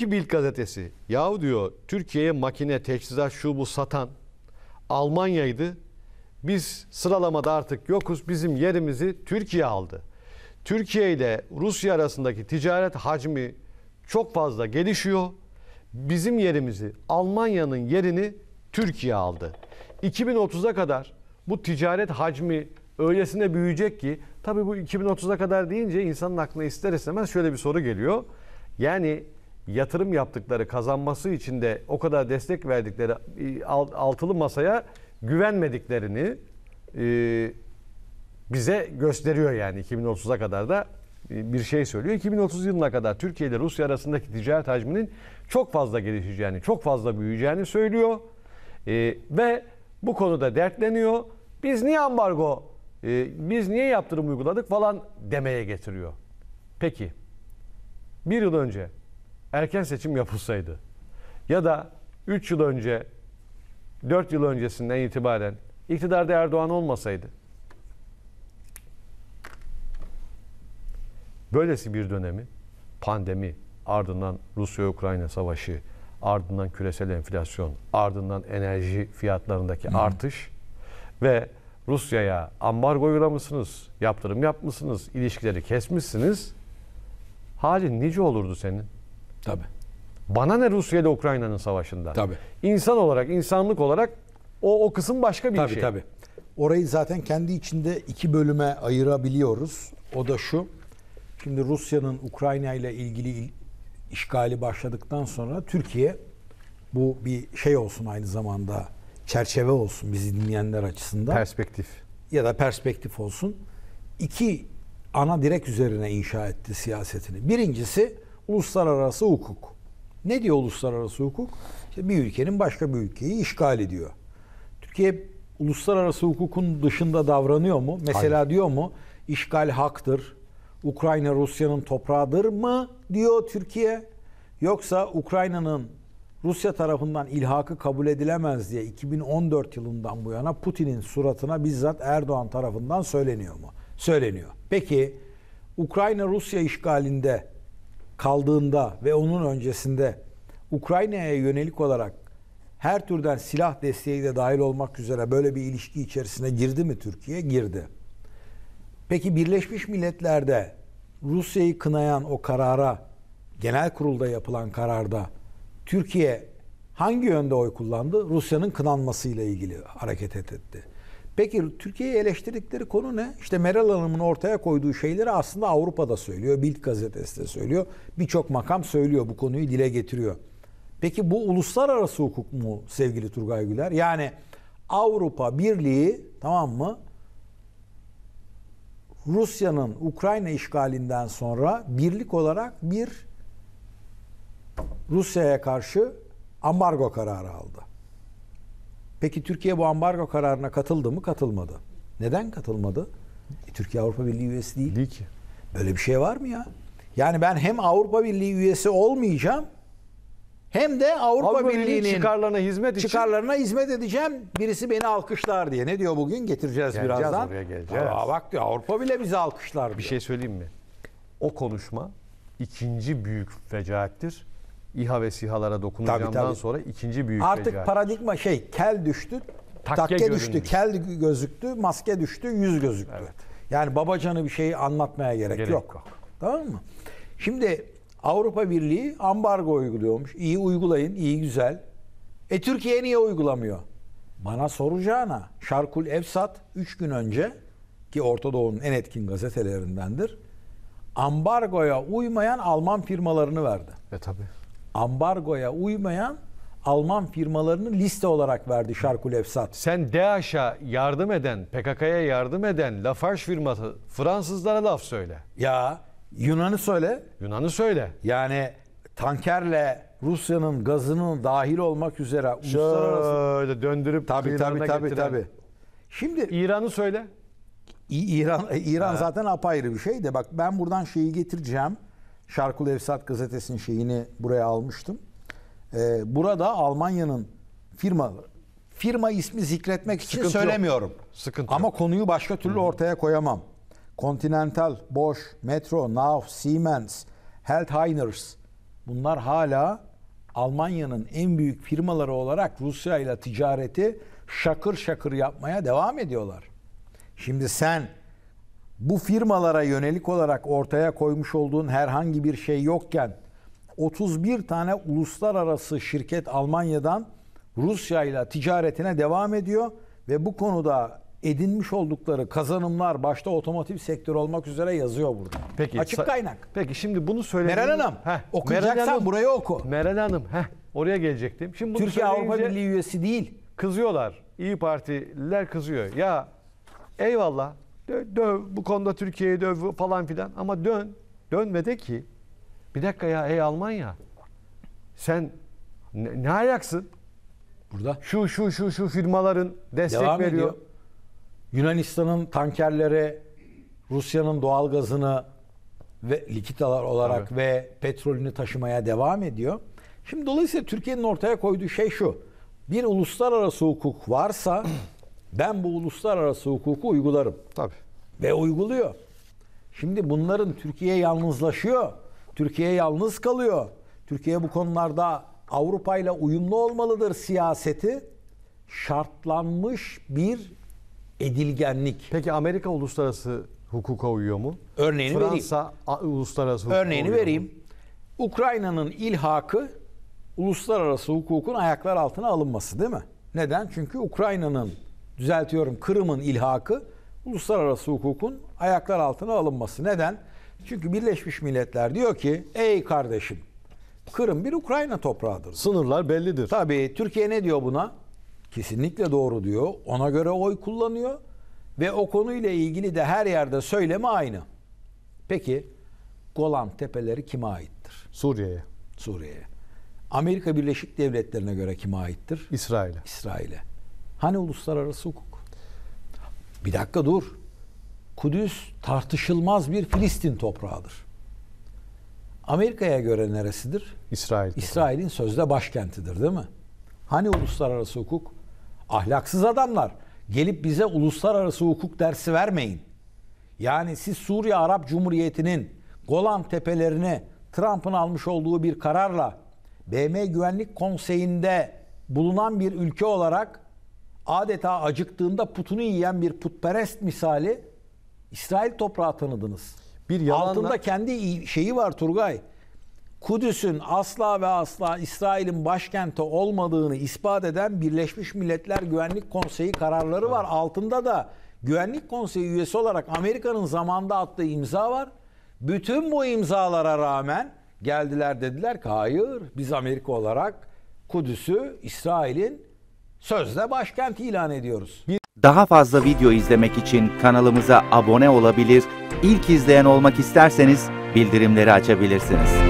ki Bild gazetesi. Yahu diyor Türkiye'ye makine, teçhizat şu bu satan Almanya'ydı. Biz sıralamada artık yokuz. Bizim yerimizi Türkiye aldı. Türkiye ile Rusya arasındaki ticaret hacmi çok fazla gelişiyor. Bizim yerimizi Almanya'nın yerini Türkiye aldı. 2030'a kadar bu ticaret hacmi öylesine büyüyecek ki tabii bu 2030'a kadar deyince insanın aklına ister istemez şöyle bir soru geliyor. Yani yatırım yaptıkları, kazanması için de o kadar destek verdikleri e, altılı masaya güvenmediklerini e, bize gösteriyor yani 2030'a kadar da e, bir şey söylüyor. 2030 yılına kadar Türkiye ile Rusya arasındaki ticaret hacminin çok fazla gelişeceğini, çok fazla büyüyeceğini söylüyor. ve bu konuda dertleniyor. Biz niye ambargo, biz niye yaptırım uyguladık falan demeye getiriyor. Peki, bir yıl önce erken seçim yapılsaydı ya da 3 yıl önce 4 yıl öncesinden itibaren iktidarda Erdoğan olmasaydı böylesi bir dönemi pandemi ardından Rusya-Ukrayna savaşı ardından küresel enflasyon ardından enerji fiyatlarındaki Hı. artış ve Rusya'ya ambargo uygulamışsınız, yaptırım yapmışsınız, ilişkileri kesmişsiniz. Halin nice olurdu senin? Tabii. Bana ne Rusya ile Ukrayna'nın savaşında? Tabii. İnsan olarak, insanlık olarak o, o kısım başka bir tabii, şey. Tabii tabii. Orayı zaten kendi içinde iki bölüme ayırabiliyoruz. O da şu. Şimdi Rusya'nın Ukrayna ile ilgili işgali başladıktan sonra Türkiye bu bir şey olsun aynı zamanda çerçeve olsun bizi dinleyenler açısından. Perspektif. Ya da perspektif olsun. İki ana direk üzerine inşa etti siyasetini. Birincisi uluslararası hukuk. Ne diyor uluslararası hukuk? İşte bir ülkenin başka bir ülkeyi işgal ediyor. Türkiye uluslararası hukukun dışında davranıyor mu? Mesela Hayır. diyor mu işgal haktır, Ukrayna Rusya'nın toprağıdır mı diyor Türkiye? Yoksa Ukrayna'nın Rusya tarafından ilhakı kabul edilemez diye 2014 yılından bu yana Putin'in suratına bizzat Erdoğan tarafından söyleniyor mu? Söyleniyor. Peki Ukrayna Rusya işgalinde kaldığında ve onun öncesinde Ukrayna'ya yönelik olarak her türden silah desteği de dahil olmak üzere böyle bir ilişki içerisine girdi mi Türkiye? Girdi. Peki Birleşmiş Milletler'de Rusya'yı kınayan o karara, genel kurulda yapılan kararda Türkiye hangi yönde oy kullandı? Rusya'nın kınanmasıyla ilgili hareket etti. Peki Türkiye'yi eleştirdikleri konu ne? İşte Meral Hanım'ın ortaya koyduğu şeyleri aslında Avrupa'da söylüyor. Bild gazetesi de söylüyor. Birçok makam söylüyor bu konuyu dile getiriyor. Peki bu uluslararası hukuk mu sevgili Turgay Güler? Yani Avrupa Birliği tamam mı? Rusya'nın Ukrayna işgalinden sonra birlik olarak bir Rusya'ya karşı ambargo kararı aldı. Peki Türkiye bu ambargo kararına katıldı mı? Katılmadı. Neden katılmadı? E, Türkiye Avrupa Birliği üyesi değil. Değil ki. Böyle bir şey var mı ya? Yani ben hem Avrupa Birliği üyesi olmayacağım hem de Avrupa, Avrupa Birliği'nin çıkarlarına hizmet için çıkarlarına hizmet edeceğim. Birisi beni alkışlar diye. Ne diyor bugün? Getireceğiz geleceğiz birazdan. Oraya geleceğiz. Aa, bak diyor Avrupa bile bizi alkışlar. Diyor. Bir şey söyleyeyim mi? O konuşma ikinci büyük fecaattir. İHA ve SİHA'lara dokunacağımdan tabii, tabii. sonra ikinci büyük Artık reca. paradigma şey kel düştü, takke, takke düştü, kel gözüktü, maske düştü, yüz gözüktü. Evet. Yani babacanı bir şeyi anlatmaya gerek, gerek yok. yok. Tamam mı? Şimdi Avrupa Birliği ambargo uyguluyormuş. İyi uygulayın, iyi güzel. E Türkiye niye uygulamıyor? Bana soracağına Şarkul Efsat 3 gün önce ki Orta Doğu'nun en etkin gazetelerindendir. Ambargoya uymayan Alman firmalarını verdi. E tabii ambargoya uymayan Alman firmalarını liste olarak verdi Şarkul Efsat. Sen DAEŞ'a yardım eden, PKK'ya yardım eden Lafarge firması Fransızlara laf söyle. Ya Yunan'ı söyle. Yunan'ı söyle. Yani tankerle Rusya'nın gazının dahil olmak üzere uluslararası döndürüp tabii tabii tabii getiren... tabii. Şimdi İran'ı söyle. İran İran ha. zaten apayrı bir şey de bak ben buradan şeyi getireceğim. Şarkul Efsat gazetesinin şeyini buraya almıştım. Ee, burada Almanya'nın firma firma ismi zikretmek için Sıkıntı söylemiyorum. Yok. Sıkıntı Ama yok. konuyu başka türlü ortaya koyamam. Continental, Bosch, Metro, Nav, Siemens, Heldheiners bunlar hala Almanya'nın en büyük firmaları olarak Rusya ile ticareti şakır şakır yapmaya devam ediyorlar. Şimdi sen bu firmalara yönelik olarak ortaya koymuş olduğun herhangi bir şey yokken 31 tane uluslararası şirket Almanya'dan Rusya ile ticaretine devam ediyor ve bu konuda edinmiş oldukları kazanımlar başta otomotiv sektör olmak üzere yazıyor burada. Peki, Açık kaynak. Peki şimdi bunu söyleyeyim. Meral Hanım heh, okuyacaksan Meral Hanım, burayı oku. Meral Hanım heh, oraya gelecektim. Şimdi bunu Türkiye Avrupa Birliği üyesi değil. Kızıyorlar. İyi Partililer kızıyor. Ya eyvallah döv bu konuda Türkiye'yi döv falan filan ama dön dönme de ki bir dakika ya ey Almanya sen ne, ne ayaksın? Burada. Şu şu şu şu firmaların destek Devam veriyor. Yunanistan'ın tankerlere Rusya'nın doğalgazını ve likitalar olarak Tabii. ve petrolünü taşımaya devam ediyor. Şimdi dolayısıyla Türkiye'nin ortaya koyduğu şey şu. Bir uluslararası hukuk varsa ben bu uluslararası hukuku uygularım. Tabii. Ve uyguluyor. Şimdi bunların Türkiye yalnızlaşıyor. Türkiye yalnız kalıyor. Türkiye bu konularda Avrupa ile uyumlu olmalıdır siyaseti. Şartlanmış bir edilgenlik. Peki Amerika uluslararası hukuka uyuyor mu? Örneğini Fransa vereyim. Fransa uluslararası hukuka Örneğini uyuyor vereyim. Mu? Ukrayna'nın ilhakı uluslararası hukukun ayaklar altına alınması değil mi? Neden? Çünkü Ukrayna'nın düzeltiyorum Kırım'ın ilhakı uluslararası hukukun ayaklar altına alınması. Neden? Çünkü Birleşmiş Milletler diyor ki ey kardeşim Kırım bir Ukrayna toprağıdır. Sınırlar bellidir. Tabii Türkiye ne diyor buna? Kesinlikle doğru diyor. Ona göre oy kullanıyor ve o konuyla ilgili de her yerde söyleme aynı. Peki Golan tepeleri kime aittir? Suriye'ye. Suriye'ye. Amerika Birleşik Devletleri'ne göre kime aittir? İsrail'e. İsrail'e. Hani uluslararası hukuk? Bir dakika dur. Kudüs tartışılmaz bir Filistin toprağıdır. Amerika'ya göre neresidir? İsrail. İsrail'in sözde başkentidir değil mi? Hani uluslararası hukuk? Ahlaksız adamlar gelip bize uluslararası hukuk dersi vermeyin. Yani siz Suriye Arap Cumhuriyeti'nin Golan tepelerini Trump'ın almış olduğu bir kararla BM Güvenlik Konseyi'nde bulunan bir ülke olarak adeta acıktığında putunu yiyen bir putperest misali İsrail toprağı tanıdınız. Bir yalanla... Altında kendi şeyi var Turgay. Kudüs'ün asla ve asla İsrail'in başkenti olmadığını ispat eden Birleşmiş Milletler Güvenlik Konseyi kararları var. Altında da Güvenlik Konseyi üyesi olarak Amerika'nın zamanda attığı imza var. Bütün bu imzalara rağmen geldiler dediler ki hayır biz Amerika olarak Kudüs'ü İsrail'in Sözde başkent ilan ediyoruz. Daha fazla video izlemek için kanalımıza abone olabilir, ilk izleyen olmak isterseniz bildirimleri açabilirsiniz.